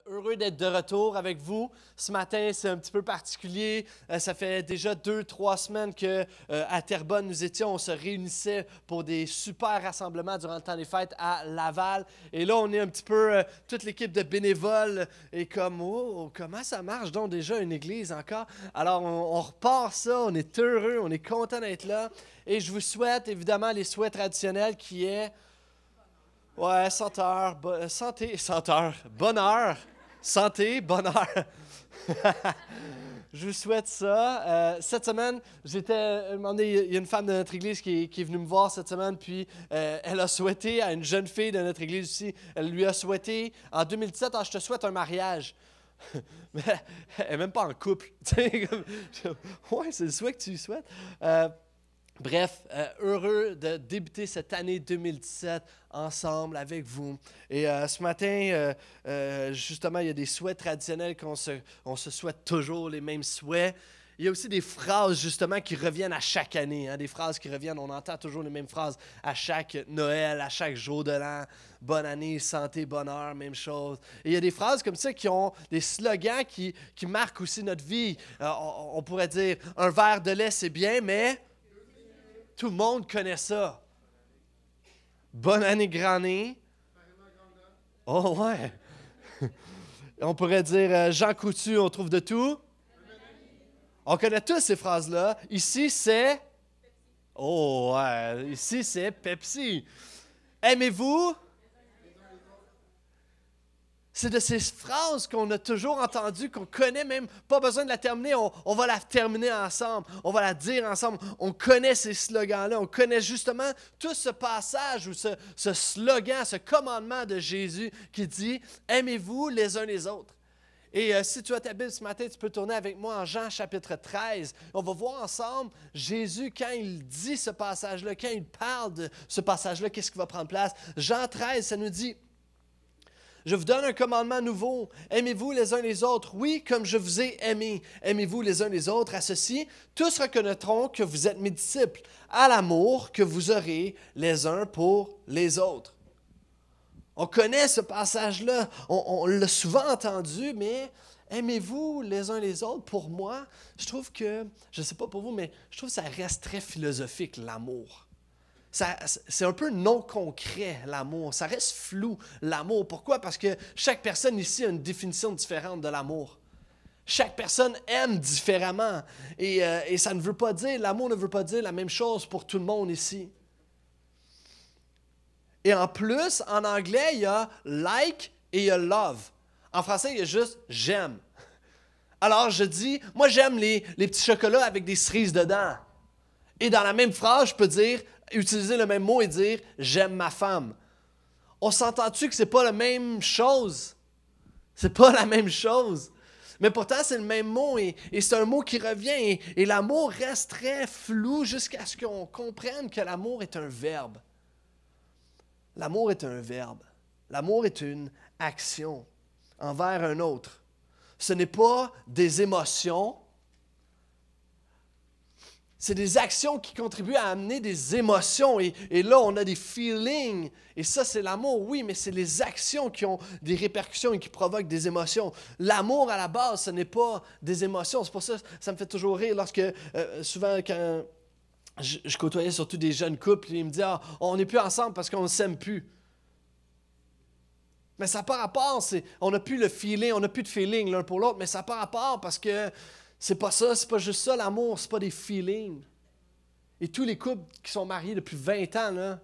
Euh, heureux d'être de retour avec vous. Ce matin, c'est un petit peu particulier. Euh, ça fait déjà deux, trois semaines que euh, à Terrebonne, nous étions, on se réunissait pour des super rassemblements durant le temps des fêtes à Laval. Et là, on est un petit peu, toute l'équipe de bénévoles et comme, oh, comment ça marche donc déjà une église encore? Alors, on, on repart ça, on est heureux, on est content d'être là. Et je vous souhaite évidemment les souhaits traditionnels qui est... Ouais, senteur, euh, santé, senteur, bonheur, santé, bonheur. je vous souhaite ça. Euh, cette semaine, j'étais. Euh, il y a une femme de notre église qui est, venue me voir cette semaine, puis elle a souhaité à une jeune fille de notre église aussi, elle lui a souhaité en 2017 ah, Je te souhaite un mariage. Mais elle n'est même pas en couple. ouais, c'est le souhait que tu souhaites. Bref, euh, heureux de débuter cette année 2017 ensemble avec vous. Et euh, ce matin, euh, justement, il y a des souhaits traditionnels qu'on se, on se souhaite toujours, les mêmes souhaits. Il y a aussi des phrases, justement, qui reviennent à chaque année. Hein, des phrases qui reviennent, on entend toujours les mêmes phrases à chaque Noël, à chaque jour de l'an. Bonne année, santé, bonheur, même chose. Et il y a des phrases comme ça qui ont des slogans qui, qui marquent aussi notre vie. on pourrait dire, un verre de lait, c'est bien, mais tout le monde connaît ça. Bonne année, granny Oh, ouais. on pourrait dire euh, Jean Coutu, on trouve de tout. On connaît tous ces phrases-là. Ici, c'est. Oh, ouais. Ici, c'est Pepsi. Aimez-vous? C'est de ces phrases qu'on a toujours entendues, qu'on connaît même, pas besoin de la terminer, on, va la terminer ensemble, on va la dire ensemble. On connaît ces slogans-là, on connaît justement tout ce passage ou ce, slogan, ce commandement de Jésus qui dit Aimez-vous les uns les autres. Et euh, si tu as ta Bible ce matin, tu peux tourner avec moi en Jean chapitre 13. On va voir ensemble Jésus quand il dit ce passage-là, quand il parle de ce passage-là, qu'est-ce qui va prendre place. Jean 13, ça nous dit je vous donne un commandement nouveau. Aimez-vous les uns les autres. Oui, comme je vous ai aimé. Aimez-vous les uns les autres. À ceci, tous reconnaîtront que vous êtes mes disciples, à l'amour que vous aurez les uns pour les autres. On connaît ce passage-là, on, on l'a souvent entendu, mais aimez-vous les uns les autres. Pour moi, je trouve que, je ne sais pas pour vous, mais je trouve que ça reste très philosophique, l'amour c'est un peu non concret, l'amour. Ça reste flou, l'amour. Pourquoi? Parce que chaque personne ici a une définition différente de l'amour. Chaque personne aime différemment. Euh, et, ça ne veut pas dire, l'amour ne veut pas dire la même chose pour tout le monde ici. Et en plus, en anglais, il y a like et il y a love. En français, il y a juste j'aime. Alors je dis, moi j'aime les, les petits chocolats avec des cerises dedans. Et dans la même phrase, je peux dire utiliser le même mot et dire j'aime ma femme. On s'entend-tu que c'est pas la même chose? C'est pas la même chose. Mais pourtant, c'est le même mot et, c'est un mot qui revient. et l'amour reste très flou jusqu'à ce qu'on comprenne que l'amour est un verbe. L'amour est un verbe. L'amour est une action envers un autre. Ce n'est pas des émotions, c'est des actions qui contribuent à amener des émotions. Et, là, on a des feelings. Et ça, c'est l'amour, oui, mais c'est les actions qui ont des répercussions et qui provoquent des émotions. L'amour, à la base, ce n'est pas des émotions. C'est pour ça que ça me fait toujours rire lorsque, euh, souvent, quand je, côtoyais surtout des jeunes couples, ils me disaient ah, on n'est plus ensemble parce qu'on ne s'aime plus. Mais ça part à part, on n'a plus le feeling, on n'a plus de feeling l'un pour l'autre, mais ça part à part parce que c'est pas ça, c'est pas juste ça l'amour, c'est pas des feelings. Et tous les couples qui sont mariés depuis 20 ans, hein?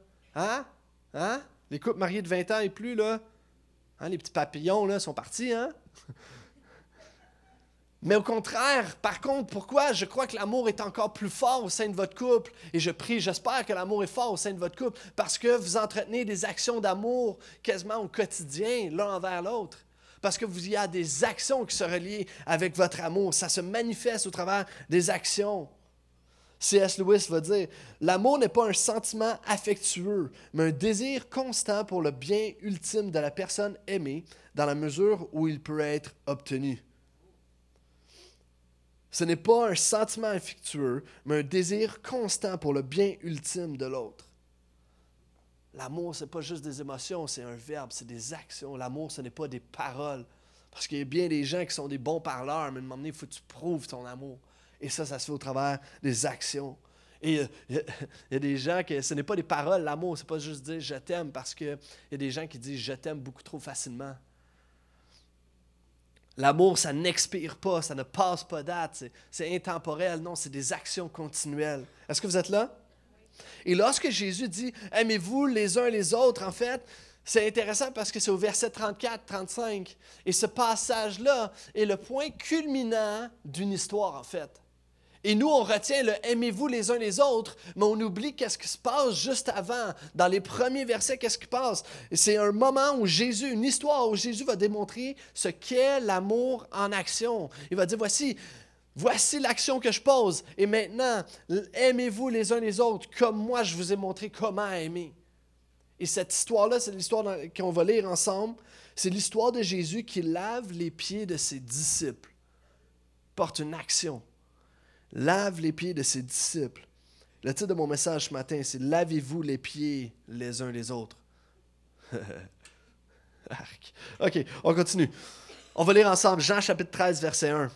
Hein? Les couples mariés de 20 ans et plus, là, hein, les petits papillons, là, sont partis, hein? Mais au contraire, par contre, pourquoi je crois que l'amour est encore plus fort au sein de votre couple? Et je prie, j'espère que l'amour est fort au sein de votre couple parce que vous entretenez des actions d'amour quasiment au quotidien, l'un envers l'autre parce que vous y a des actions qui se relient avec votre amour. Ça se manifeste au travers des actions. C.S. Lewis va dire L'amour n'est pas un sentiment affectueux, mais un désir constant pour le bien ultime de la personne aimée, dans la mesure où il peut être obtenu. Ce n'est pas un sentiment affectueux, mais un désir constant pour le bien ultime de l'autre. L'amour, ce n'est pas juste des émotions, c'est un verbe, c'est des actions. L'amour, ce n'est pas des paroles. Parce qu'il y a bien des gens qui sont des bons parleurs, mais à un moment donné, il faut que tu prouves ton amour. Et ça, ça se fait au travers des actions. Et euh, il y, a des gens que ce n'est pas des paroles, l'amour, ce n'est pas juste dire je t'aime, parce qu'il y a des gens qui disent je t'aime beaucoup trop facilement. L'amour, ça n'expire pas, ça ne passe pas date, c'est intemporel. Non, c'est des actions continuelles. Est-ce que vous êtes là? Et lorsque Jésus dit Aimez-vous les uns les autres, en fait, c'est intéressant parce que c'est au verset 34, 35. Et ce passage-là est le point culminant d'une histoire, en fait. Et nous, on retient le aimez-vous les uns les autres, mais on oublie qu'est-ce qui se passe juste avant. Dans les premiers versets, qu'est-ce qui passe? C'est un moment où Jésus, une histoire où Jésus va démontrer ce qu'est l'amour en action. Il va dire, voici, Voici l'action que je pose. Et maintenant, aimez-vous les uns les autres comme moi je vous ai montré comment aimer. Et cette histoire-là, c'est l'histoire qu'on va lire ensemble. C'est l'histoire de Jésus qui lave les pieds de ses disciples. Porte une action. Lave les pieds de ses disciples. Le titre de mon message ce matin, c'est Lavez-vous les pieds les uns les autres. OK, on continue. On va lire ensemble Jean chapitre 13, verset 1.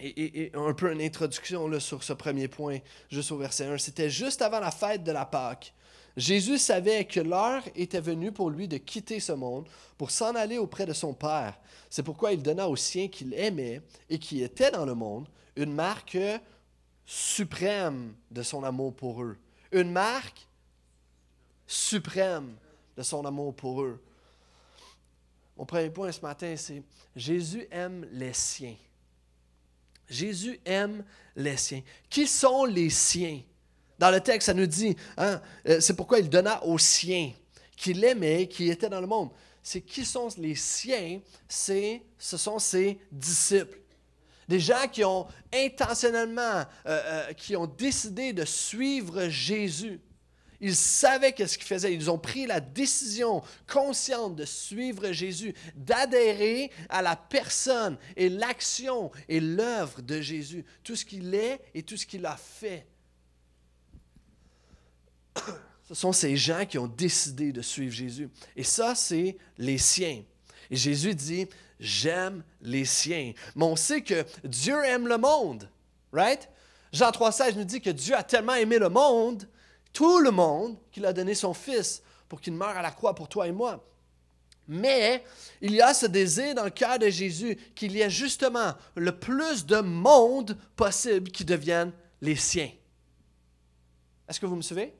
Et, un peu une introduction sur ce premier point, juste au verset 1. C'était juste avant la fête de la Pâque. Jésus savait que l'heure était venue pour lui de quitter ce monde, pour s'en aller auprès de son Père. C'est pourquoi il donna aux siens qu'il aimait et qui étaient dans le monde une marque suprême de son amour pour eux. Une marque suprême de son amour pour eux. Mon premier point ce matin, c'est Jésus aime les siens. Jésus aime les siens. Qui sont les siens? Dans le texte, ça nous dit, hein, euh, c'est pourquoi il donna aux siens qu'il aimait, qui étaient dans le monde. C'est qui sont les siens? C'est, ce sont ses disciples. Des gens qui ont intentionnellement, euh, euh, qui ont décidé de suivre Jésus. Ils savaient ce qu'ils faisaient. Ils ont pris la décision consciente de suivre Jésus, d'adhérer à la personne et l'action et l'œuvre de Jésus, tout ce qu'il est et tout ce qu'il a fait. Ce sont ces gens qui ont décidé de suivre Jésus. Et ça, c'est les siens. Et Jésus dit, j'aime les siens. Mais on sait que Dieu aime le monde, right? Jean 3,16 nous dit que Dieu a tellement aimé le monde tout le monde qu'il a donné son Fils pour qu'il meure à la croix pour toi et moi. Mais il y a ce désir dans le cœur de Jésus qu'il y ait justement le plus de monde possible qui devienne les siens. Est-ce que vous me suivez?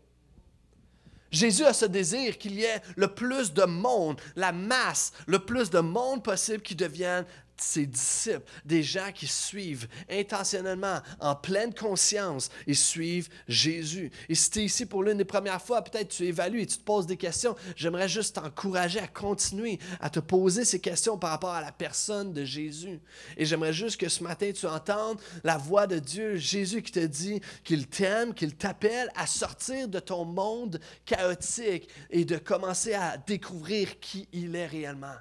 Jésus a ce désir qu'il y ait le plus de monde, la masse, le plus de monde possible qui devienne ses disciples, des gens qui suivent intentionnellement, en pleine conscience, ils suivent Jésus. Et si tu es ici pour l'une des premières fois, peut-être tu évalues et tu te poses des questions, j'aimerais juste t'encourager à continuer à te poser ces questions par rapport à la personne de Jésus. Et j'aimerais juste que ce matin, tu entendes la voix de Dieu, Jésus qui te dit qu'il t'aime, qu'il t'appelle à sortir de ton monde chaotique et de commencer à découvrir qui il est réellement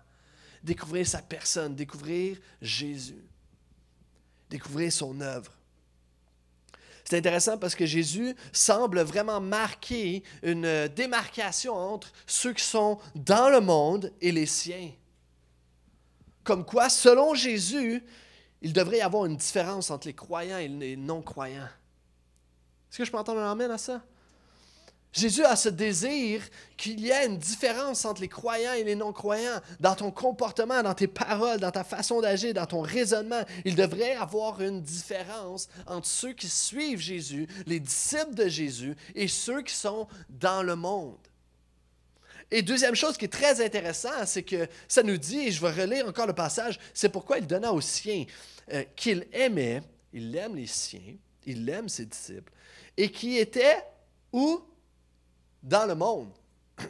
découvrir sa personne, découvrir Jésus, découvrir son œuvre. C'est intéressant parce que Jésus semble vraiment marquer une démarcation entre ceux qui sont dans le monde et les siens. Comme quoi, selon Jésus, il devrait y avoir une différence entre les croyants et les non-croyants. Est-ce que je peux entendre un à ça? Jésus a ce désir qu'il y ait une différence entre les croyants et les non-croyants dans ton comportement, dans tes paroles, dans ta façon d'agir, dans ton raisonnement. Il devrait y avoir une différence entre ceux qui suivent Jésus, les disciples de Jésus, et ceux qui sont dans le monde. Et deuxième chose qui est très intéressante, c'est que ça nous dit, et je vais relire encore le passage, c'est pourquoi il donna aux siens euh, qu'il aimait, il aime les siens, il aime ses disciples, et qui était où? dans le monde.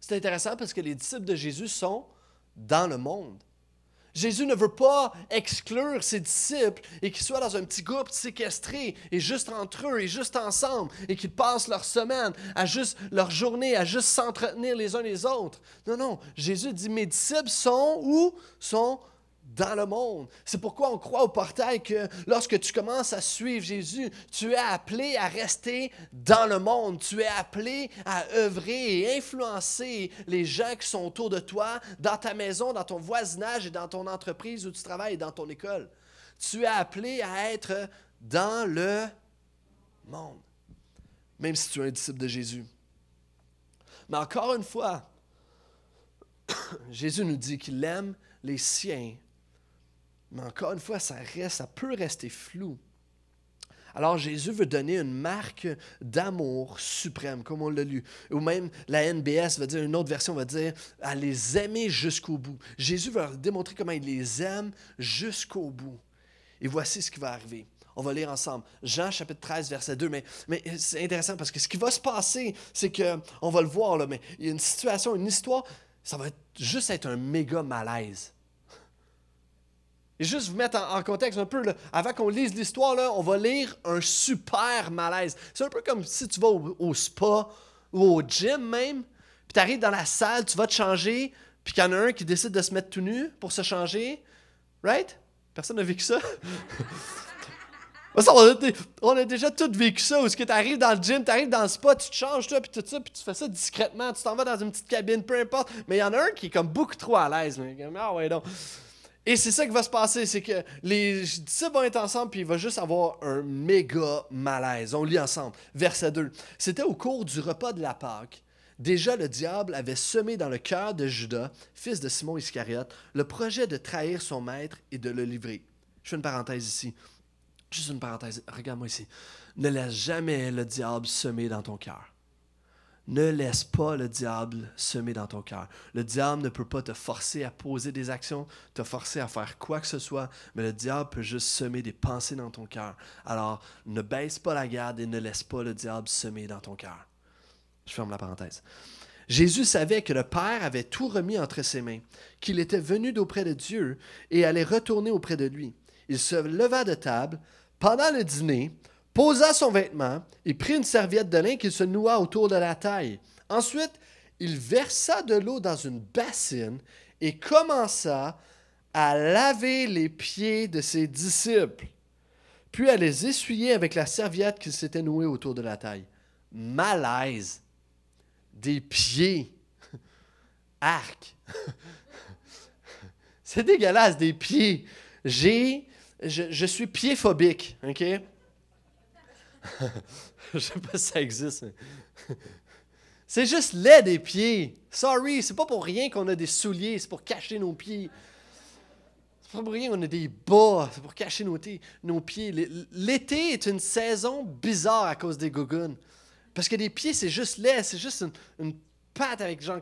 C'est intéressant parce que les disciples de Jésus sont dans le monde. Jésus ne veut pas exclure ses disciples et qu'ils soient dans un petit groupe séquestré et juste entre eux et juste ensemble et qu'ils passent leur semaine à juste leur journée à juste s'entretenir les uns les autres. Non, non. Jésus dit mes disciples sont où sont dans le monde. C'est pourquoi on croit au portail que lorsque tu commences à suivre Jésus, tu es appelé à rester dans le monde. Tu es appelé à œuvrer et influencer les gens qui sont autour de toi, dans ta maison, dans ton voisinage et dans ton entreprise où tu travailles et dans ton école. Tu es appelé à être dans le monde, même si tu es un disciple de Jésus. Mais encore une fois, Jésus nous dit qu'il aime les siens mais encore une fois, ça reste, ça peut rester flou. Alors Jésus veut donner une marque d'amour suprême, comme on l'a lu. Ou même la NBS va dire, une autre version va dire, à les aimer jusqu'au bout. Jésus veut leur démontrer comment il les aime jusqu'au bout. Et voici ce qui va arriver. On va lire ensemble. Jean chapitre 13, verset 2. Mais, mais c'est intéressant parce que ce qui va se passer, c'est que, on va le voir, là, mais il y a une situation, une histoire, ça va juste être un méga malaise. Et juste vous mettre en, contexte un peu, avant qu'on lise l'histoire, là, on va lire un super malaise. C'est un peu comme si tu vas au, spa ou au gym même, puis tu arrives dans la salle, tu vas te changer, puis qu'il y en a un qui décide de se mettre tout nu pour se changer. Right? Personne n'a vécu ça? on, a, déjà tout vécu ça, où tu arrives dans le gym, tu arrives dans le spa, tu te changes, toi, puis tout ça, puis tu fais ça discrètement, tu t'en vas dans une petite cabine, peu importe. Mais il y en a un qui est comme beaucoup trop à l'aise. Ah ouais, donc. Et c'est ça qui va se passer, c'est que les disciples vont être ensemble, puis il va juste avoir un méga malaise. On lit ensemble, verset 2. C'était au cours du repas de la Pâque. Déjà, le diable avait semé dans le cœur de Judas, fils de Simon Iscariote, le projet de trahir son maître et de le livrer. Je fais une parenthèse ici. Juste une parenthèse. Regarde-moi ici. Ne laisse jamais le diable semer dans ton cœur. Ne laisse pas le diable semer dans ton cœur. Le diable ne peut pas te forcer à poser des actions, te forcer à faire quoi que ce soit, mais le diable peut juste semer des pensées dans ton cœur. Alors, ne baisse pas la garde et ne laisse pas le diable semer dans ton cœur. Je ferme la parenthèse. Jésus savait que le Père avait tout remis entre ses mains, qu'il était venu d'auprès de Dieu et allait retourner auprès de lui. Il se leva de table. Pendant le dîner, posa son vêtement et prit une serviette de lin qu'il se noua autour de la taille. Ensuite, il versa de l'eau dans une bassine et commença à laver les pieds de ses disciples, puis à les essuyer avec la serviette qu'il s'était nouée autour de la taille. Malaise. Des pieds. Arc. C'est dégueulasse, des pieds. J'ai. Je, suis pied phobique, OK? je sais pas si ça existe. c'est juste laid des pieds. Sorry, c'est pas pour rien qu'on a des souliers, c'est pour cacher nos pieds. C'est pas pour rien qu'on a des bas, c'est pour cacher nos, nos pieds. L'été est une saison bizarre à cause des gogoons. Parce que les pieds, c'est juste laid, c'est juste une, pâte patte avec genre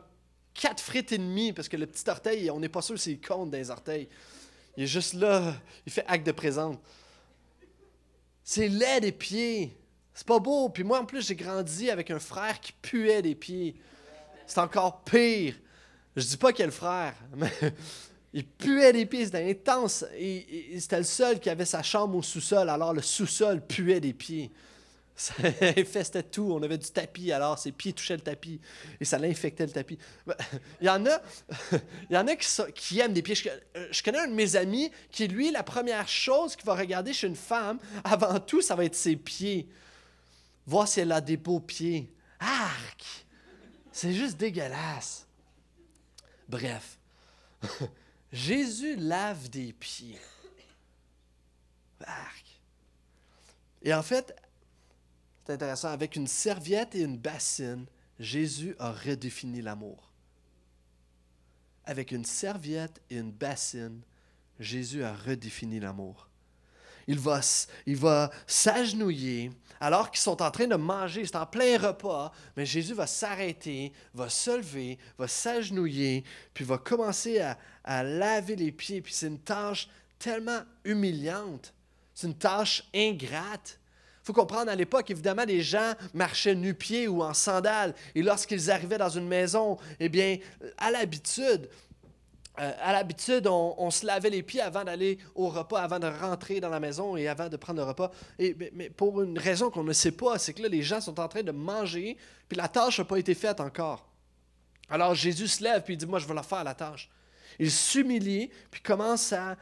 quatre frites et demi. parce que le petit orteil, on n'est pas sûr s'il compte des orteils. Il est juste là, il fait acte de présence. C'est laid des pieds. C'est pas beau. Puis moi, en plus, j'ai grandi avec un frère qui puait des pieds. C'est encore pire. Je dis pas quel frère, mais il puait des pieds. C'était intense. c'était le seul qui avait sa chambre au sous-sol. Alors, le sous-sol puait des pieds ça infestait tout. On avait du tapis, alors ses pieds touchaient le tapis et ça l'infectait le tapis. il y en a, il y en a qui, aiment des pieds. Euh, je, connais un de mes amis qui, lui, la première chose qu'il va regarder chez une femme, avant tout, ça va être ses pieds. Voir si elle a des beaux pieds. Arc! C'est juste dégueulasse. Bref, Jésus lave des pieds. Arc! Et en fait, intéressant, avec une serviette et une bassine, Jésus a redéfini l'amour. Avec une serviette et une bassine, Jésus a redéfini l'amour. Il va, il va s'agenouiller alors qu'ils sont en train de manger, c'est en plein repas, mais Jésus va s'arrêter, va se lever, va s'agenouiller, puis va commencer à, à laver les pieds. Puis c'est une tâche tellement humiliante, c'est une tâche ingrate faut comprendre, à l'époque, évidemment, les gens marchaient nu-pieds ou en sandales. Et lorsqu'ils arrivaient dans une maison, eh bien, euh, à l'habitude, euh, à l'habitude, on, se lavait les pieds avant d'aller au repas, avant de rentrer dans la maison et avant de prendre le repas. Et, mais, pour une raison qu'on ne sait pas, c'est que là, les gens sont en train de manger, puis la tâche n'a pas été faite encore. Alors Jésus se lève, puis dit, moi, je vais la faire, la tâche. Il s'humilie, puis commence à,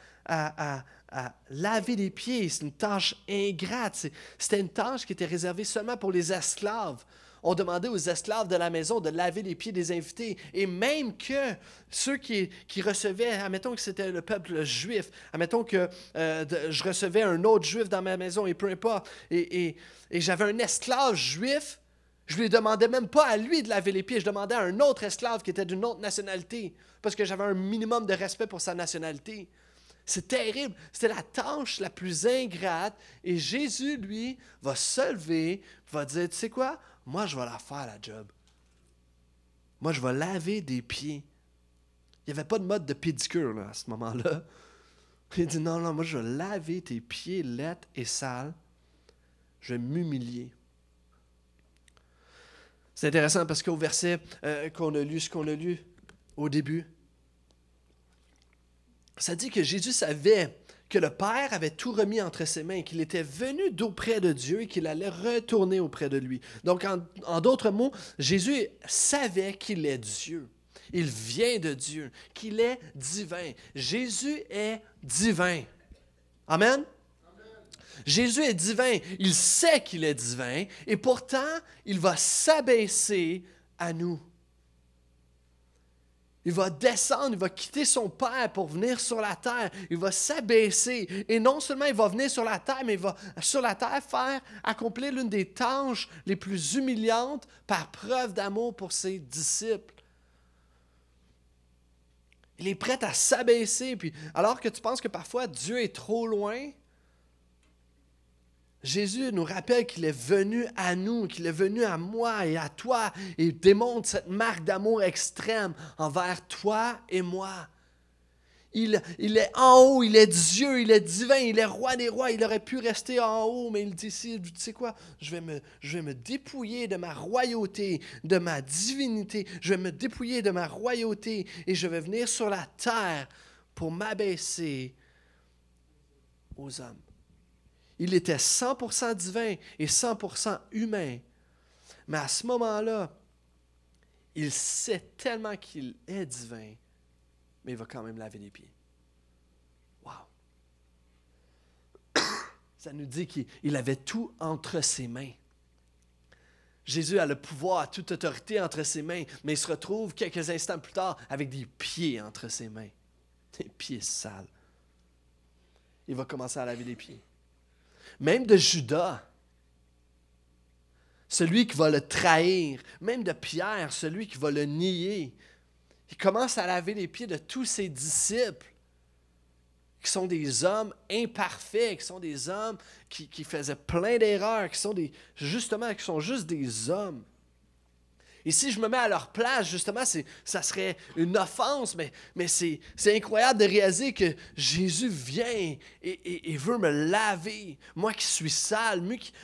à laver les pieds. C'est une tâche ingrate. C'était une tâche qui était réservée seulement pour les esclaves. On demandait aux esclaves de la maison de laver les pieds des invités. Et même que ceux qui, recevaient, admettons que c'était le peuple juif, admettons que euh, je recevais un autre juif dans ma maison, et peu importe, et, et j'avais un esclave juif, je lui demandais même pas à lui de laver les pieds, je demandais à un autre esclave qui était d'une autre nationalité, parce que j'avais un minimum de respect pour sa nationalité. C'est terrible. C'est la tâche la plus ingrate. Et Jésus, lui, va se lever, va dire, tu sais quoi, moi je vais la faire, la job. Moi je vais laver des pieds. Il n'y avait pas de mode de pédicure à ce moment-là. Il dit, non, non, moi je vais laver tes pieds lettres et sales. Je vais m'humilier. C'est intéressant parce qu'au verset euh, qu'on a lu, ce qu'on a lu au début, ça dit que Jésus savait que le Père avait tout remis entre ses mains, qu'il était venu d'auprès de Dieu et qu'il allait retourner auprès de lui. Donc, en, d'autres mots, Jésus savait qu'il est Dieu. Il vient de Dieu, qu'il est divin. Jésus est divin. Amen. Jésus est divin. Il sait qu'il est divin et pourtant, il va s'abaisser à nous. Il va descendre, il va quitter son Père pour venir sur la terre. Il va s'abaisser. Et non seulement il va venir sur la terre, mais il va sur la terre faire, accomplir l'une des tâches les plus humiliantes par preuve d'amour pour ses disciples. Il est prêt à s'abaisser. Puis, alors que tu penses que parfois Dieu est trop loin, Jésus nous rappelle qu'il est venu à nous, qu'il est venu à moi et à toi, et démontre cette marque d'amour extrême envers toi et moi. Il, est en haut, il est Dieu, il est divin, il est roi des rois. Il aurait pu rester en haut, mais il dit, tu sais quoi, je vais, me, je vais me dépouiller de ma royauté, de ma divinité. Je vais me dépouiller de ma royauté et je vais venir sur la terre pour m'abaisser aux hommes. Il était 100% divin et 100% humain. Mais à ce moment-là, il sait tellement qu'il est divin, mais il va quand même laver les pieds. Wow! Ça nous dit qu'il avait tout entre ses mains. Jésus a le pouvoir, toute autorité entre ses mains, mais il se retrouve quelques instants plus tard avec des pieds entre ses mains. Des pieds sales. Il va commencer à laver les pieds même de Judas, celui qui va le trahir, même de Pierre, celui qui va le nier. Il commence à laver les pieds de tous ses disciples, qui sont des hommes imparfaits, qui sont des hommes qui, qui faisaient plein d'erreurs, qui sont des, justement, qui sont juste des hommes. Et si je me mets à leur place, justement, ça serait une offense, mais, mais c'est incroyable de réaliser que Jésus vient et, et, veut me laver. Moi qui suis sale,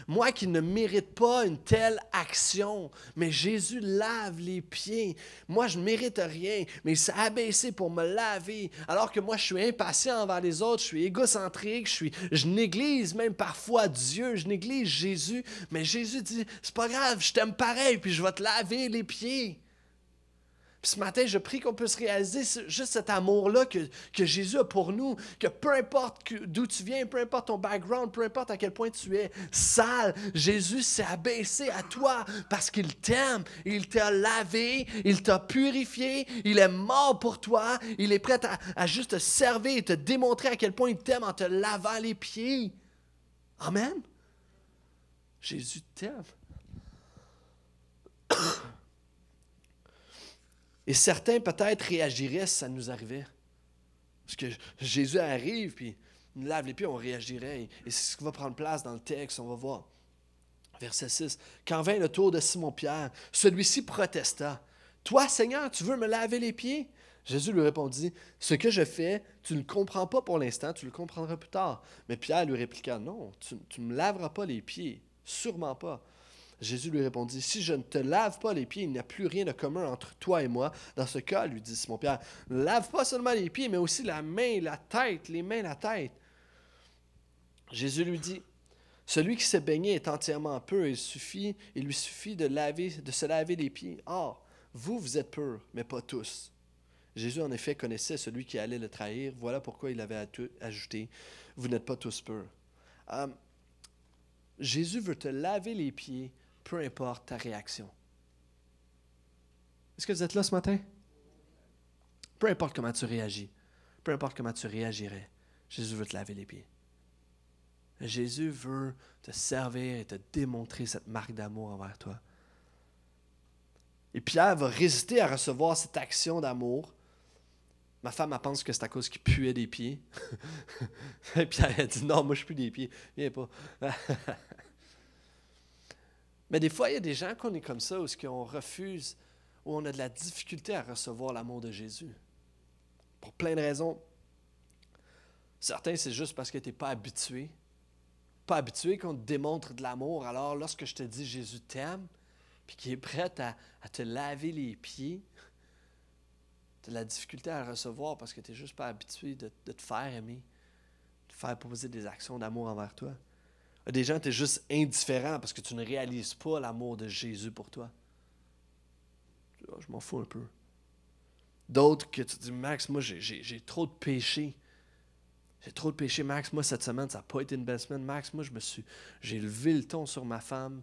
moi qui, ne mérite pas une telle action, mais Jésus lave les pieds. Moi, je ne mérite rien, mais il s'est abaissé pour me laver. Alors que moi, je suis impatient envers les autres, je suis égocentrique, je, suis, je néglige même parfois Dieu, je néglige Jésus. Mais Jésus dit, c'est pas grave, je t'aime pareil, puis je vais te laver les pieds. Puis ce matin, je prie qu'on puisse réaliser juste cet amour-là que, que, Jésus a pour nous, que peu importe d'où tu viens, peu importe ton background, peu importe à quel point tu es sale, Jésus s'est abaissé à toi parce qu'il t'aime, il t'a lavé, il t'a purifié, il est mort pour toi, il est prêt à, à juste te servir et te démontrer à quel point il t'aime en te lavant les pieds. Amen. Jésus t'aime. Et certains peut-être réagiraient si ça nous arrivait. Parce que Jésus arrive, puis il nous lave les pieds, on réagirait. Et c'est ce qui va prendre place dans le texte, on va voir. Verset 6. Quand vint le tour de Simon-Pierre, celui-ci protesta. Toi, Seigneur, tu veux me laver les pieds? Jésus lui répondit, Ce que je fais, tu ne comprends pas pour l'instant, tu le comprendras plus tard. Mais Pierre lui répliqua, Non, tu, tu ne me laveras pas les pieds, sûrement pas. Jésus lui répondit, Si je ne te lave pas les pieds, il n'y a plus rien de commun entre toi et moi. Dans ce cas, lui dit Simon-Pierre, lave pas seulement les pieds, mais aussi la main, la tête, les mains, la tête. Jésus lui dit, celui qui s'est baigné est entièrement pur, il suffit, il lui suffit de, laver, de se laver les pieds. Or, vous, vous êtes purs, mais pas tous. Jésus en effet connaissait celui qui allait le trahir. Voilà pourquoi il avait ajouté Vous n'êtes pas tous purs. Euh, Jésus veut te laver les pieds peu importe ta réaction. Est-ce que vous êtes là ce matin? Peu importe comment tu réagis, peu importe comment tu réagirais, Jésus veut te laver les pieds. Jésus veut te servir et te démontrer cette marque d'amour envers toi. Et Pierre va résister à recevoir cette action d'amour. Ma femme, a pense que c'est à cause qu'il puait des pieds. Et Pierre, elle dit Non, moi, je pue des pieds. Viens pas. Mais des fois, il y a des gens qu'on est comme ça, où -ce on refuse, où on a de la difficulté à recevoir l'amour de Jésus. Pour plein de raisons. Certains, c'est juste parce que tu n'es pas habitué. Pas habitué qu'on te démontre de l'amour. Alors, lorsque je te dis Jésus t'aime, puis qu'il est prêt à, te laver les pieds, tu as de la difficulté à recevoir parce que tu n'es juste pas habitué de, de te faire aimer, de faire poser des actions d'amour envers toi. Ah, des gens, tu es juste indifférent parce que tu ne réalises pas l'amour de Jésus pour toi. Ah, je m'en fous un peu. D'autres que tu dis, Max, moi, j'ai trop de péché. J'ai trop de péchés. Max, moi, cette semaine, ça n'a pas été une belle semaine. Max, moi, je me suis. J'ai levé le ton sur ma femme.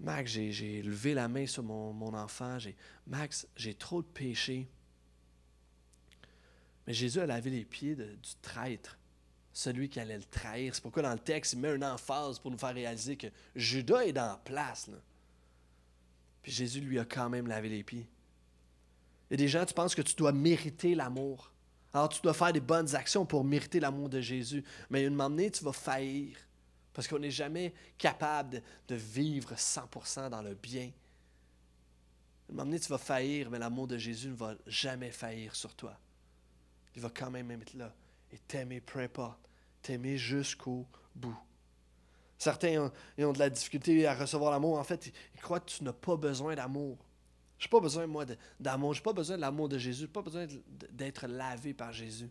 Max, j'ai levé la main sur mon, mon enfant. Max, j'ai trop de péché. Mais Jésus a lavé les pieds du traître celui qui allait le trahir. C'est pourquoi dans le texte, il met une emphase pour nous faire réaliser que Judas est dans la place. Puis Jésus lui a quand même lavé les pieds. Et y des gens, tu penses que tu dois mériter l'amour. Alors tu dois faire des bonnes actions pour mériter l'amour de Jésus. Mais une moment donné, tu vas faillir. Parce qu'on n'est jamais capable de, vivre 100% dans le bien. Une moment donné, tu vas faillir, mais l'amour de Jésus ne va jamais faillir sur toi. Il va quand même être là et t'aimer, peu t'aimer jusqu'au bout. Certains ont, de la difficulté à recevoir l'amour. En fait, ils, croient que tu n'as pas besoin d'amour. Je n'ai pas besoin, moi, d'amour. Je n'ai pas besoin de l'amour de Jésus. Je n'ai pas besoin d'être lavé par Jésus.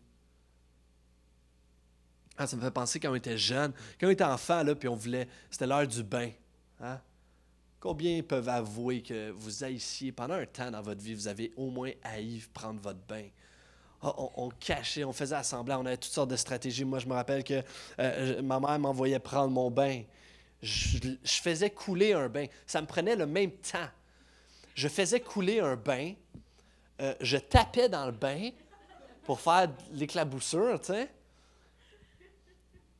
Ah, ça me fait penser quand on était jeune, quand on était enfant, là, puis on voulait. C'était l'heure du bain. Hein. Combien peuvent avouer que vous haïssiez pendant un temps dans votre vie, vous avez au moins haï prendre votre bain, ah, on, cachait, on faisait assemblage, on avait toutes sortes de stratégies. Moi, je me rappelle que euh, ma mère m'envoyait prendre mon bain. Je, faisais couler un bain. Ça me prenait le même temps. Je faisais couler un bain. Euh, je tapais dans le bain pour faire l'éclaboussure, tu sais.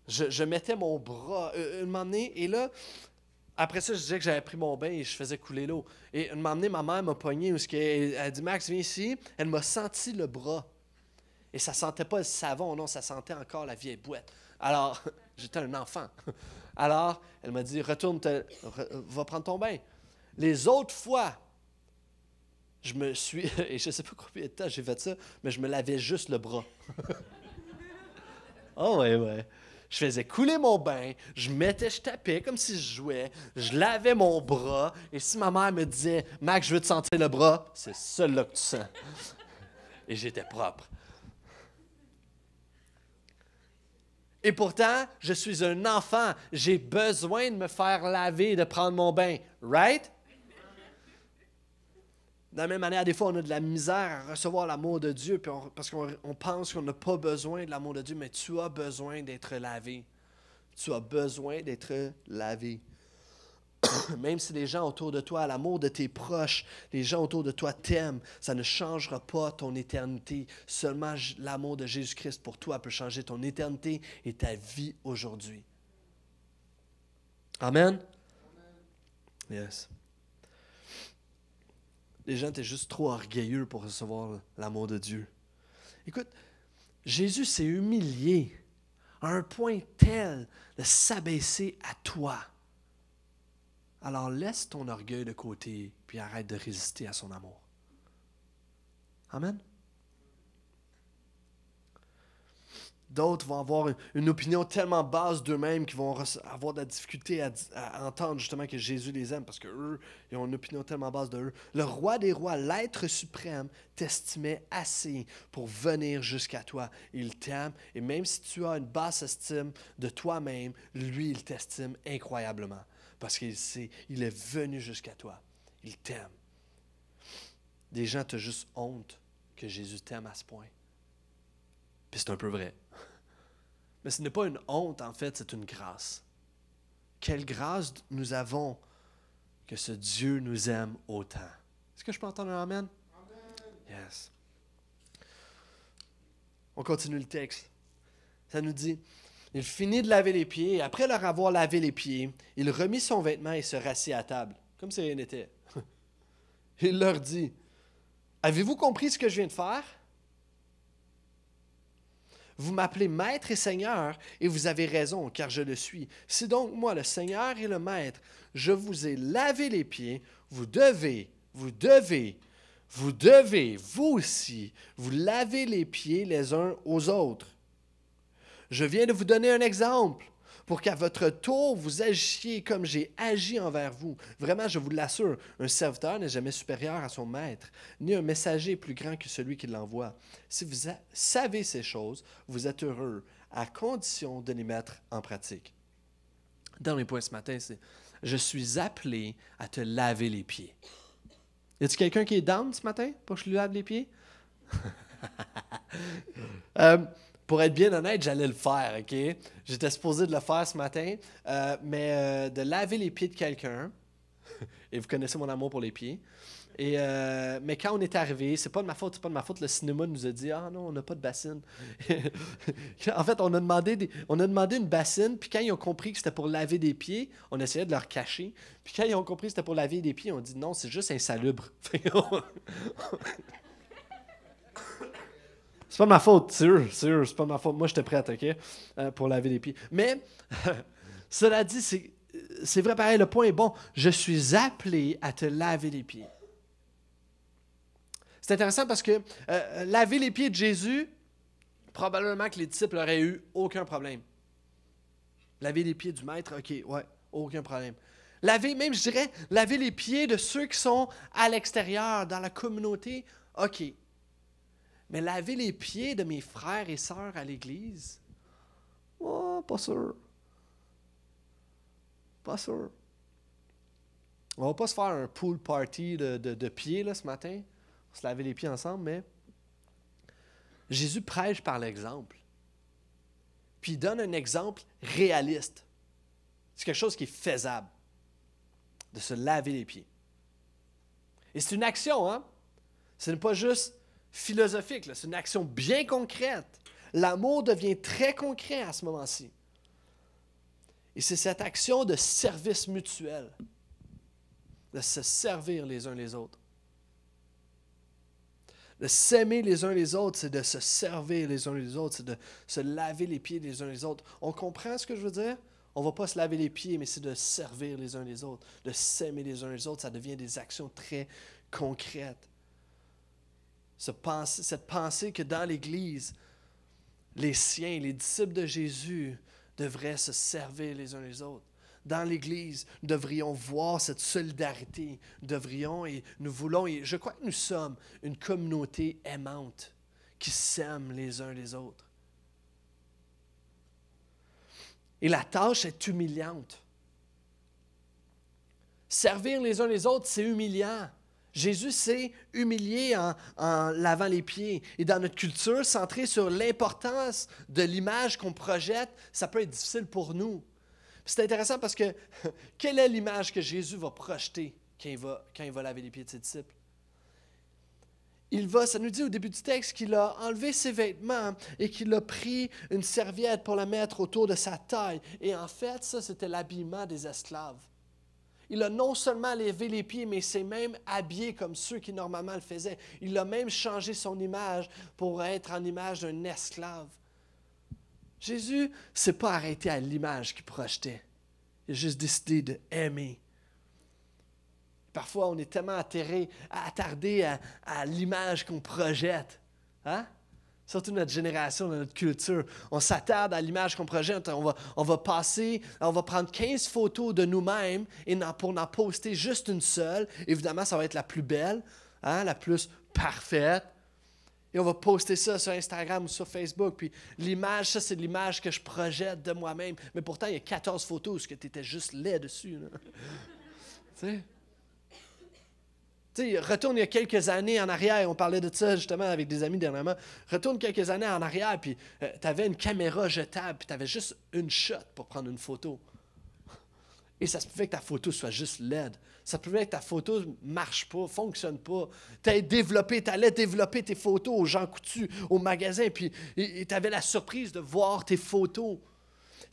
Je, mettais mon bras, euh, une moment et là, après ça, je disais que j'avais pris mon bain et je faisais couler l'eau. Et une moment donné, ma mère m'a pogné, parce elle, a dit Max, viens ici. Elle m'a senti le bras. Et ça sentait pas le savon, non, ça sentait encore la vieille boîte. Alors, j'étais un enfant. Alors, elle m'a dit, retourne, va prendre ton bain. Les autres fois, je me suis, et je ne sais pas combien de temps j'ai fait ça, mais je me lavais juste le bras. oh ouais, ouais. Je faisais couler mon bain, je mettais, je tapais comme si je jouais, je lavais mon bras, et si ma mère me disait, Mac, je veux te sentir le bras, c'est seul là que tu sens. Et j'étais propre. Et pourtant, je suis un enfant. J'ai besoin de me faire laver, de prendre mon bain. Right? De la même manière, des fois, on a de la misère à recevoir l'amour de Dieu parce qu'on pense qu'on n'a pas besoin de l'amour de Dieu, mais tu as besoin d'être lavé. Tu as besoin d'être lavé. même si les gens autour de toi, l'amour de tes proches, les gens autour de toi t'aiment, ça ne changera pas ton éternité. Seulement l'amour de Jésus-Christ pour toi peut changer ton éternité et ta vie aujourd'hui. Amen? Amen. Yes. Les gens, t'es juste trop orgueilleux pour recevoir l'amour de Dieu. Écoute, Jésus s'est humilié à un point tel de s'abaisser à toi alors laisse ton orgueil de côté, puis arrête de résister à son amour. Amen. D'autres vont avoir une opinion tellement basse d'eux-mêmes qu'ils vont avoir de la difficulté à, entendre justement que Jésus les aime parce qu'eux, ils ont une opinion tellement basse de Le roi des rois, l'être suprême, t'estimait assez pour venir jusqu'à toi. Il t'aime et même si tu as une basse estime de toi-même, lui, il t'estime incroyablement parce qu'il sait, il est venu jusqu'à toi. Il t'aime. Des gens, te juste honte que Jésus t'aime à ce point. Puis c'est un peu vrai. Mais ce n'est pas une honte, en fait, c'est une grâce. Quelle grâce nous avons que ce Dieu nous aime autant. Est-ce que je peux entendre un amen? amen? Yes. On continue le texte. Ça nous dit, il finit de laver les pieds, et après leur avoir lavé les pieds, il remit son vêtement et se rassit à table, comme si rien n'était. Il leur dit, Avez-vous compris ce que je viens de faire? Vous m'appelez maître et seigneur, et vous avez raison, car je le suis. Si donc moi, le seigneur et le maître, je vous ai lavé les pieds, vous devez, vous devez, vous devez, vous aussi, vous laver les pieds les uns aux autres. Je viens de vous donner un exemple pour qu'à votre tour, vous agissiez comme j'ai agi envers vous. Vraiment, je vous l'assure, un serviteur n'est jamais supérieur à son maître, ni un messager plus grand que celui qui l'envoie. Si vous savez ces choses, vous êtes heureux, à condition de les mettre en pratique. Dans les points ce matin, c'est Je suis appelé à te laver les pieds. Y a-t-il quelqu'un qui est down ce matin pour que je lui lave les pieds? euh, pour être bien honnête, j'allais le faire, OK? J'étais supposé de le faire ce matin, euh, mais euh, de laver les pieds de quelqu'un, et vous connaissez mon amour pour les pieds, et, euh, mais quand on est arrivé, c'est pas de ma faute, c'est pas de ma faute, le cinéma nous a dit Ah non, on n'a pas de bassine. en fait, on a, demandé on a demandé une bassine, puis quand ils ont compris que c'était pour laver des pieds, on essayait de leur cacher. Puis quand ils ont compris que c'était pour laver des pieds, on dit Non, c'est juste insalubre. C'est pas ma faute, sûr, sûr, c'est pas ma faute. Moi, j'étais prête, OK, euh, pour laver les pieds. Mais, cela dit, c'est vrai pareil, le point est bon. Je suis appelé à te laver les pieds. C'est intéressant parce que euh, laver les pieds de Jésus, probablement que les disciples n'auraient eu aucun problème. Laver les pieds du maître, OK, ouais, aucun problème. Laver, même je dirais, laver les pieds de ceux qui sont à l'extérieur, dans la communauté, OK, mais laver les pieds de mes frères et sœurs à l'Église, oh, pas sûr. Pas sûr. On va pas se faire un pool party de, pieds là, ce matin, on se laver les pieds ensemble, mais Jésus prêche par l'exemple. Puis il donne un exemple réaliste. C'est quelque chose qui est faisable de se laver les pieds. Et c'est une action, hein? Ce n'est pas juste philosophique, c'est une action bien concrète. L'amour devient très concret à ce moment-ci. Et c'est cette action de service mutuel, de se servir les uns les autres. De s'aimer les uns les autres, c'est de se servir les uns les autres, c'est de se laver les pieds les uns les autres. On comprend ce que je veux dire? On ne va pas se laver les pieds, mais c'est de servir les uns les autres, de s'aimer les uns les autres. Ça devient des actions très concrètes cette pensée que dans l'Église, les siens, les disciples de Jésus devraient se servir les uns les autres. Dans l'Église, nous devrions voir cette solidarité, nous devrions et nous voulons, et je crois que nous sommes une communauté aimante qui s'aime les uns les autres. Et la tâche est humiliante. Servir les uns les autres, c'est humiliant. Jésus s'est humilié en, lavant les pieds. Et dans notre culture, centrée sur l'importance de l'image qu'on projette, ça peut être difficile pour nous. C'est intéressant parce que quelle est l'image que Jésus va projeter quand il va, quand il va laver les pieds de ses disciples? il va, ça nous dit au début du texte qu'il a enlevé ses vêtements et qu'il a pris une serviette pour la mettre autour de sa taille. Et en fait, ça, c'était l'habillement des esclaves. Il a non seulement levé les pieds, mais s'est même habillé comme ceux qui normalement le faisaient. Il a même changé son image pour être en image d'un esclave. Jésus s'est pas arrêté à l'image qu'il projetait. Il a juste décidé de aimer. Parfois, on est tellement atterré, attardé à l'image qu'on projette. Hein? Surtout notre génération, notre culture. On s'attarde à l'image qu'on projette. On va, on va passer, on va prendre 15 photos de nous-mêmes et pour en poster juste une seule. Évidemment, ça va être la plus belle, hein, la plus parfaite. Et on va poster ça sur Instagram ou sur Facebook. Puis l'image, ça, c'est l'image que je projette de moi-même. Mais pourtant, il y a 14 photos que tu étais juste là dessus. tu sais? sais, retourne il y a quelques années en arrière, on parlait de ça justement avec des amis dernièrement. Retourne quelques années en arrière, puis euh, tu avais une caméra jetable, puis tu avais juste une shot pour prendre une photo. Et ça se pouvait que ta photo soit juste laide. Ça pouvait que ta photo marche pas, fonctionne pas. Tu allais développer, développer tes photos aux gens coutus, au magasin, puis tu avais la surprise de voir tes photos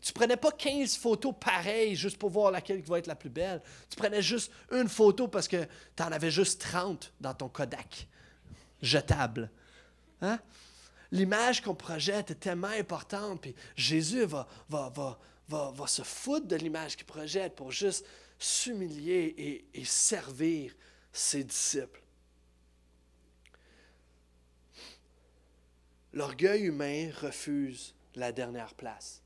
tu prenais pas 15 photos pareilles juste pour voir laquelle va être la plus belle. Tu prenais juste une photo parce que tu en avais juste 30 dans ton Kodak jetable. Hein? L'image qu'on projette est tellement importante, puis Jésus va, va, va, va, se foutre de l'image qu'il projette pour juste s'humilier et servir ses disciples. L'orgueil humain refuse la dernière place.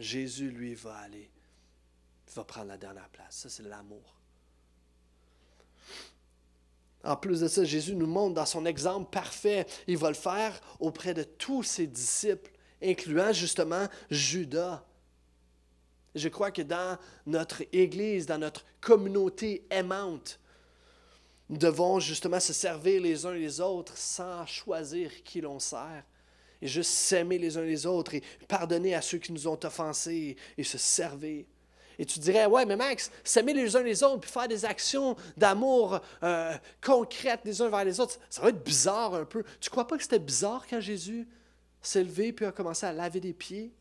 Jésus, lui, va aller, va prendre la dernière place. Ça, c'est l'amour. En plus de ça, Jésus nous montre dans son exemple parfait, il va le faire auprès de tous ses disciples, incluant justement Judas. Je crois que dans notre Église, dans notre communauté aimante, nous devons justement se servir les uns les autres sans choisir qui l'on sert, et juste s'aimer les uns les autres et pardonner à ceux qui nous ont offensés et se servir. Et tu dirais, ouais, mais Max, s'aimer les uns les autres, puis faire des actions d'amour euh, concrètes les uns vers les autres, ça va être bizarre un peu. Tu crois pas que c'était bizarre quand Jésus s'est levé puis a commencé à laver des pieds?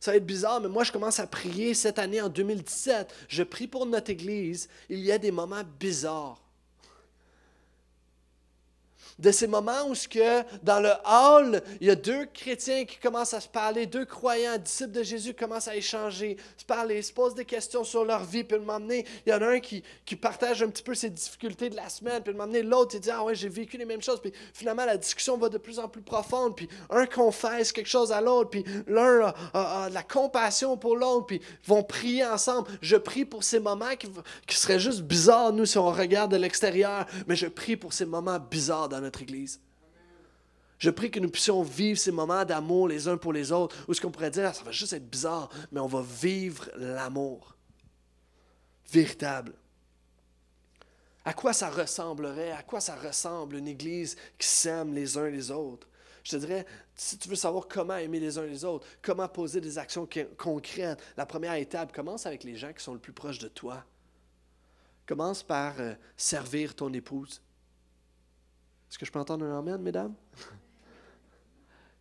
Ça va être bizarre, mais moi, je commence à prier cette année en 2017. Je prie pour notre Église. Il y a des moments bizarres de ces moments où ce que dans le hall, il y a deux chrétiens qui commencent à se parler, deux croyants, disciples de Jésus commencent à échanger, se parler, se posent des questions sur leur vie, puis le il y en a un qui, partage un petit peu ses difficultés de la semaine, puis le l'autre, il dit Ah ouais, j'ai vécu les mêmes choses, puis finalement, la discussion va de plus en plus profonde, puis un confesse quelque chose à l'autre, puis l'un a, de la compassion pour l'autre, puis vont prier ensemble. Je prie pour ces moments qui, qui seraient juste bizarres, nous, si on regarde de l'extérieur, mais je prie pour ces moments bizarres dans notre Église. Je prie que nous puissions vivre ces moments d'amour les uns pour les autres, où ce qu'on pourrait dire, ah, ça va juste être bizarre, mais on va vivre l'amour véritable. À quoi ça ressemblerait, à quoi ça ressemble une Église qui s'aime les uns les autres? Je te dirais, si tu veux savoir comment aimer les uns les autres, comment poser des actions concrètes, la première étape commence avec les gens qui sont le plus proches de toi. Commence par euh, servir ton épouse. Est-ce que je peux entendre un amen, mesdames?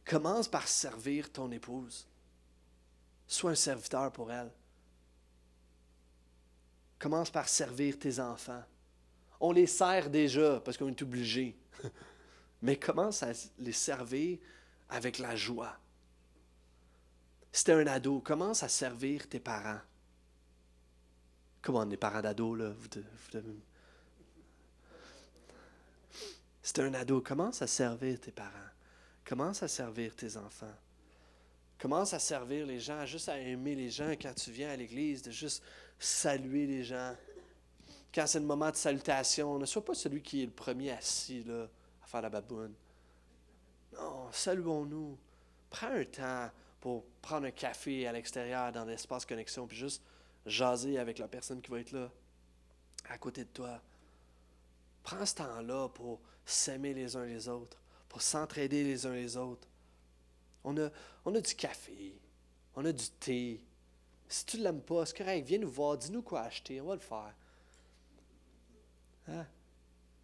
Commence par servir ton épouse. Sois un serviteur pour elle. Commence par servir tes enfants. On les sert déjà parce qu'on est obligé. Mais commence à les servir avec la joie. Si t'es un ado, commence à servir tes parents. Comment est parents d'ados, là, vous c'est un ado. Commence à servir tes parents. Commence à servir tes enfants. Commence à servir les gens, juste à aimer les gens quand tu viens à l'église, de juste saluer les gens. Quand c'est le moment de salutation, ne sois pas celui qui est le premier assis là, à faire la baboune. Non, saluons-nous. Prends un temps pour prendre un café à l'extérieur dans l'espace connexion, puis juste jaser avec la personne qui va être là, à côté de toi. Prends ce temps-là pour s'aimer les uns les autres, pour s'entraider les uns les autres. On a, on a du café, on a du thé. Si tu ne l'aimes pas, c'est correct, viens nous voir, dis-nous quoi acheter, on va le faire. Hein?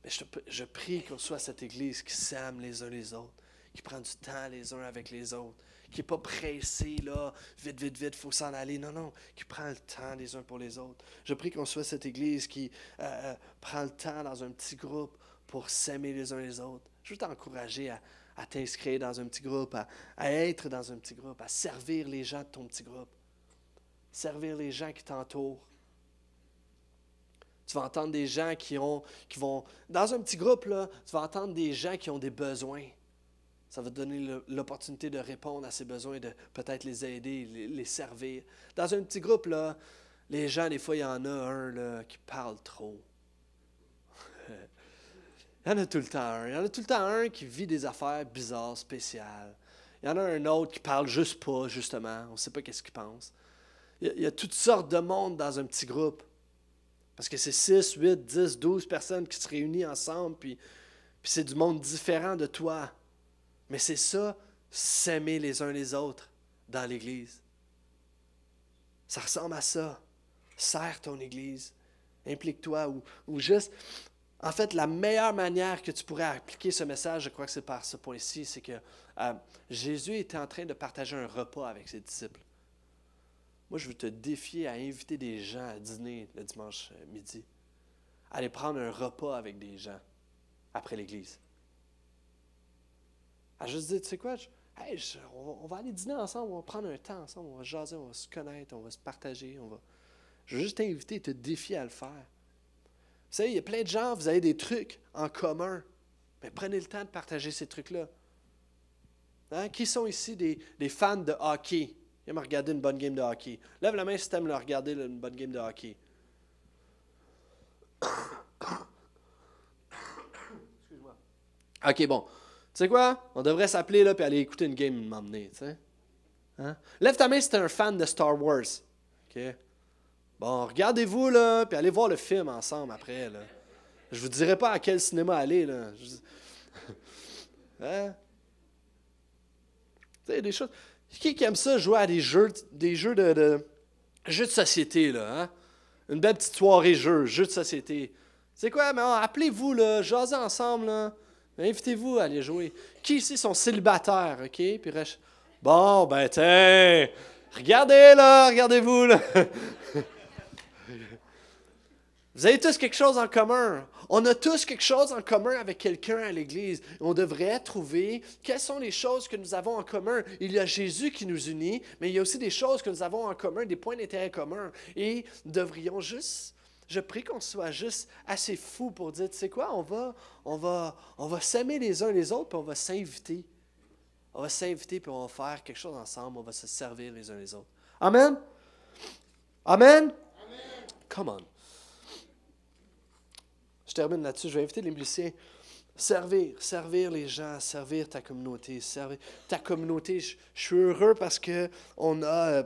Mais je, prie qu'on soit cette Église qui s'aime les uns les autres, qui prend du temps les uns avec les autres, qui n'est pas pressée, là, vite, vite, vite, faut s'en aller. Non, non, qui prend le temps les uns pour les autres. Je prie qu'on soit cette Église qui euh, euh, prend le temps dans un petit groupe pour s'aimer les uns les autres. Je veux t'encourager à, t'inscrire dans un petit groupe, à, être dans un petit groupe, à servir les gens de ton petit groupe, servir les gens qui t'entourent. Tu vas entendre des gens qui ont, qui vont, dans un petit groupe là, tu vas entendre des gens qui ont des besoins. Ça va te donner l'opportunité de répondre à ces besoins et de peut-être les aider, les, servir. Dans un petit groupe là, les gens des fois il y en a un qui parle trop il y en a tout le temps un. Il y en a tout le temps un qui vit des affaires bizarres, spéciales. Il y en a un autre qui parle juste pas, justement. On ne sait pas qu'est-ce qu'il pense. Il y, a, toutes sortes de monde dans un petit groupe. Parce que c'est 6, 8, 10, 12 personnes qui se réunissent ensemble, puis, c'est du monde différent de toi. Mais c'est ça, s'aimer les uns les autres dans l'Église. Ça ressemble à ça. Serre ton Église. Implique-toi ou juste en fait, la meilleure manière que tu pourrais appliquer ce message, je crois que c'est par ce point-ci, c'est que euh, Jésus était en train de partager un repas avec ses disciples. Moi, je veux te défier à inviter des gens à dîner le dimanche euh, midi, aller prendre un repas avec des gens après l'Église. À juste dire, tu sais quoi, on, va, aller dîner ensemble, on va prendre un temps ensemble, on va jaser, on va se connaître, on va se partager, on va... Je veux juste t'inviter et te défier à le faire savez, il y a plein de gens, vous avez des trucs en commun. Mais ben, prenez le temps de partager ces trucs-là. Hein? Qui sont ici des, fans de hockey? Ils aiment regarder une bonne game de hockey. Lève la main si tu aimes regarder une bonne game de hockey. Excuse-moi. OK, bon. Tu sais quoi? On devrait s'appeler là et aller écouter une game m'emmener, tu sais. Hein? Lève ta main si es un fan de Star Wars. OK. Bon, regardez-vous, là, puis allez voir le film ensemble après, là. Je vous dirai pas à quel cinéma aller, là. hein? Tu sais, des choses... Qui, aime ça, jouer à des jeux, des jeux de, Jeux de société, là, hein? Une belle petite soirée jeu, jeux de société. C'est quoi? Mais ah, appelez-vous, là, jasez ensemble, là. Invitez-vous à aller jouer. Qui ici sont célibataires, OK? Puis Bon, ben, tiens! Regardez, là! Regardez-vous, là! Vous avez tous quelque chose en commun. On a tous quelque chose en commun avec quelqu'un à l'Église. On devrait trouver quelles sont les choses que nous avons en commun. Il y a Jésus qui nous unit, mais il y a aussi des choses que nous avons en commun, des points d'intérêt communs. Et devrions juste, je prie qu'on soit juste assez fou pour dire, c'est quoi, on va, on va, on va s'aimer les uns les autres, puis on va s'inviter. On va s'inviter, puis on va faire quelque chose ensemble, on va se servir les uns les autres. Amen. Amen. Come on. Je termine là-dessus. Je vais inviter les musiciens. Servir, servir les gens, servir ta communauté, servir ta communauté. Je, suis heureux parce que on a euh,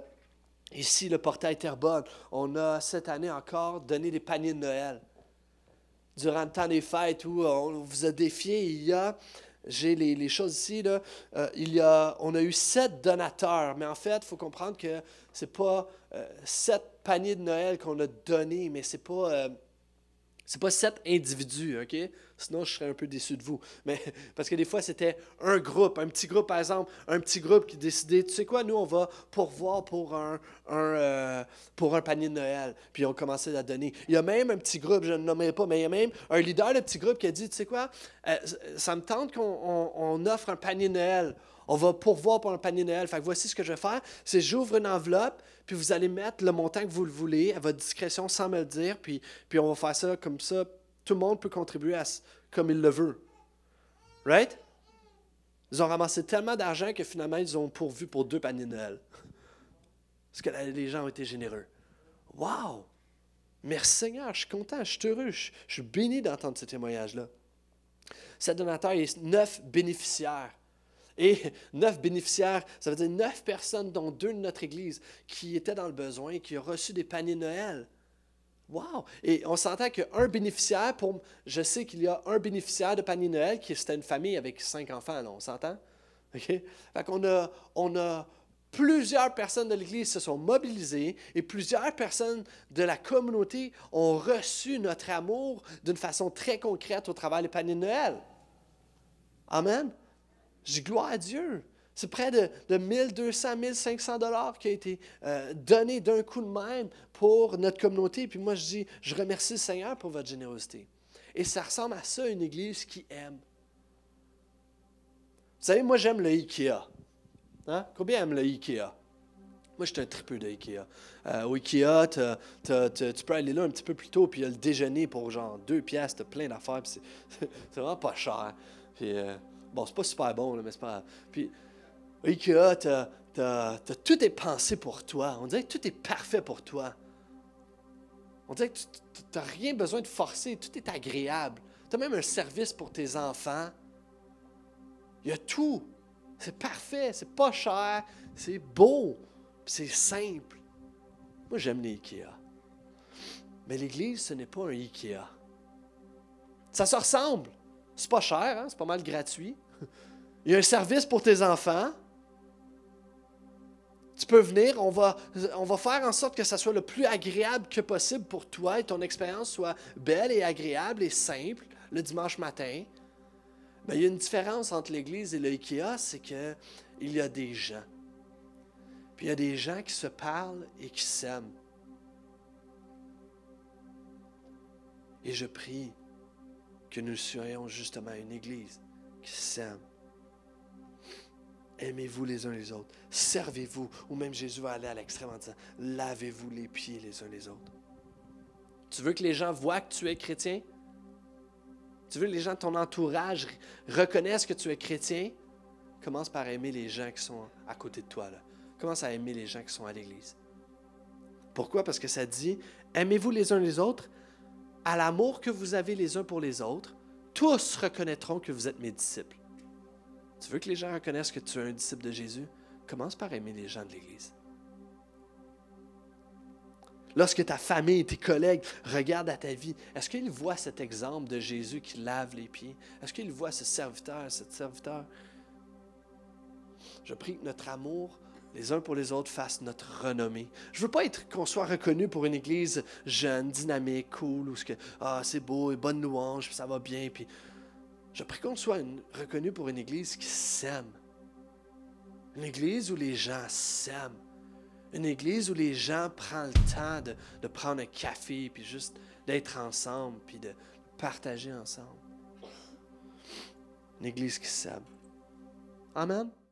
ici le portail Terrebonne. On a cette année encore donné des paniers de Noël. Durant le temps des fêtes où euh, on vous a défié, il y a j'ai les, choses ici. Là. Euh, il y a, on a eu sept donateurs, mais en fait, il faut comprendre que ce n'est pas euh, sept paniers de Noël qu'on a donnés, mais ce n'est pas euh, c'est pas sept individus, OK? Sinon, je serais un peu déçu de vous. Mais parce que des fois, c'était un groupe, un petit groupe, par exemple, un petit groupe qui décidait, tu sais quoi, nous, on va pourvoir pour un, un euh, pour un panier de Noël. Puis on commençait à donner. Il y a même un petit groupe, je ne le nommerai pas, mais il y a même un leader de petit groupe qui a dit, tu sais quoi, euh, ça me tente qu'on offre un panier de Noël on va pourvoir pour un panier Noël. Fait que voici ce que je vais faire, c'est j'ouvre une enveloppe, puis vous allez mettre le montant que vous le voulez à votre discrétion sans me le dire, puis, puis on va faire ça comme ça. Tout le monde peut contribuer à comme il le veut. Right? Ils ont ramassé tellement d'argent que finalement, ils ont pourvu pour deux paniers Noël. Parce que les gens ont été généreux. Wow! Merci Seigneur, je suis content, je suis heureux, je, suis béni d'entendre ce témoignage-là. Cet donateur est neuf bénéficiaires et neuf bénéficiaires, ça veut dire neuf personnes, dont deux de notre Église, qui étaient dans le besoin, qui ont reçu des paniers Noël. Wow! Et on s'entend qu'un bénéficiaire, pour, je sais qu'il y a un bénéficiaire de panier Noël qui c'était une famille avec cinq enfants, on s'entend? OK? Fait qu'on a, on a plusieurs personnes de l'Église se sont mobilisées et plusieurs personnes de la communauté ont reçu notre amour d'une façon très concrète au travers des paniers de Noël. Amen. Je gloire à Dieu. C'est près de, de 1200, 1500 dollars qui a été euh, donné d'un coup de même pour notre communauté. Puis moi, je dis, je remercie le Seigneur pour votre générosité. Et ça ressemble à ça, une église qui aime. Vous savez, moi, j'aime le Ikea. Hein? Combien aime le Ikea? Moi, je suis un tripeux de Ikea. Euh, au Ikea, tu peux aller là un petit peu plus tôt, puis il y a le déjeuner pour genre deux pièces, piastres, plein d'affaires, c'est vraiment pas cher. Puis, euh, Bon, c'est pas super bon, mais c'est pas. Puis, IKEA, tout est pensé pour toi. On dirait que tout est parfait pour toi. On dirait que tu n'as rien besoin de forcer. Tout est agréable. Tu as même un service pour tes enfants. Il y a tout. C'est parfait. C'est pas cher. C'est beau. C'est simple. Moi, j'aime les IKEA. Mais l'Église, ce n'est pas un IKEA. Ça se ressemble. C'est pas cher, hein? c'est pas mal gratuit. Il y a un service pour tes enfants. Tu peux venir, on va, on va faire en sorte que ça soit le plus agréable que possible pour toi et ton expérience soit belle et agréable et simple le dimanche matin. Ben, il y a une différence entre l'Église et le c'est qu'il y a des gens. Puis il y a des gens qui se parlent et qui s'aiment. Et je prie que nous soyons justement une Église Aimez-vous les uns les autres. Servez-vous. Ou même Jésus va aller à l'extrême en disant, lavez-vous les pieds les uns les autres. Tu veux que les gens voient que tu es chrétien? Tu veux que les gens de ton entourage reconnaissent que tu es chrétien? Commence par aimer les gens qui sont à côté de toi. Commence à aimer les gens qui sont à l'église. Pourquoi? Parce que ça dit, aimez-vous les uns les autres à l'amour que vous avez les uns pour les autres tous reconnaîtront que vous êtes mes disciples. Tu veux que les gens reconnaissent que tu es un disciple de Jésus? Commence par aimer les gens de l'Église. Lorsque ta famille, tes collègues regardent à ta vie, est-ce qu'ils voient cet exemple de Jésus qui lave les pieds? Est-ce qu'ils voient ce serviteur, cette serviteur? Je prie que notre amour les uns pour les autres fassent notre renommée. Je veux pas être qu'on soit reconnu pour une église jeune, dynamique, cool, ou ce que ah c'est beau et bonne louange, ça va bien, puis je prie qu'on soit reconnu pour une église qui s'aime, une église où les gens s'aiment, une église où les gens prennent le temps de, prendre un café, puis juste d'être ensemble, puis de partager ensemble. Une église qui s'aime. Amen.